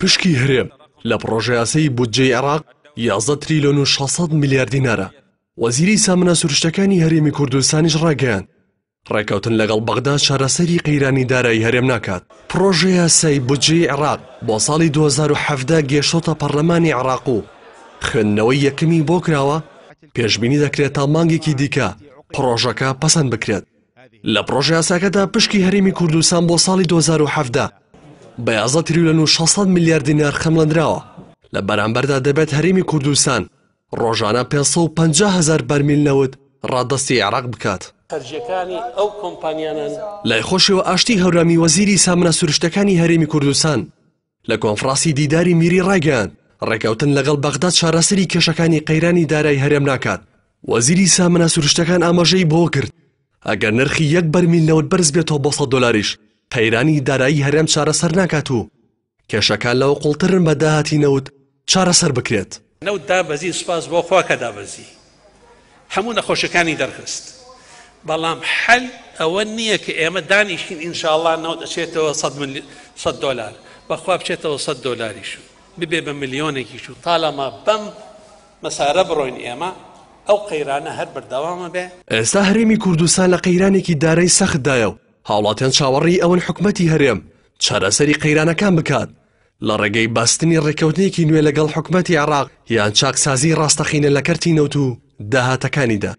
پشکی هەرێم لە پرۆژیاسی بودجێ عێراق یازدە تریلۆن و 600 میلیارد دینارە وەزیری سامنە سروشتەکانی هەرێمی کوردستانیش ڕاگەیان ڕێککەوتن لەگەڵ بەغدا شارەسەری قەیرانی دارایی هەرێم ناکات پرۆژەیە سای بودجێ عێراق بۆ ساڵی 2017 گێشۆتە پەرلەمانی عراق و خوێندنەوەی یەکەمی بۆ کراوە پێشببینی دەکرێت تا مانگێکی دیکە پرۆژەکە پەسەند بکرێت لە پرۆژیاساکەدا پشکی هەرێمی کوردستان بۆ ساڵی 2017 بە یازە تریلەن و 600 میلیارد دیینار خەمڵندراوە لە بەرامبەردا دەبێت هەرمی کوردستان ڕۆژانە 550 هزار بەرمیلنەوت ڕاددەستی عراق بکات. لای خۆشەوە ئاشتی هەورامی وەزیری سامنە سروشتەکانی هەرێمی کوردستان لە کۆنفراسی دیداری میری ڕایگەیان ڕێکەوتن لەگەڵ بەغداد چارەسری کێشەکانی قەیرانی دارای هەرێم ناکات وەزیری سامنە سروشتەکان ئاماژەی بۆ کرد ئەگەر نرخی یەک بەرمیلەوت بەرز بێتەوە بۆ سە دلاریش قەیرانی دارایی هەرێم چارەسەر ناکات و کێشەکان لەوە قوڵترن بە داهاتی نەوت چارەسەر بکرێت نەوت دابەزی سوپاس بۆ خواکە دابەزی هەموو نەخۆشەکانی دەرخست بەڵام حل ئەوە نییە کە ئێمە دانیشین ئینشاءله نەوت دەچێتەوە 100 دلار بەخوا بچێتەوە 100 دلاریش ببێ بە میلیۆنێکیش و تاالەما بەم مەسارە بڕۆین ئێمە ئەو قەیرانە هەر بەردەوامە بێ ئێستا هەرێمی کوردستان لە قەیرانێکی دارەی سەختدایە و هاوڵاتیان چاوەڕی ئەوەن حکومەتی هەرێم چارەسەری قەیرانەکان بکات لە ڕێگەی باستنی ڕێکەوتنێکی نوێ لەگەڵ حکومەتی عراق یان چاکسازی ڕاستەخینە لە کەرتی نەوت و داهاتەکانیدا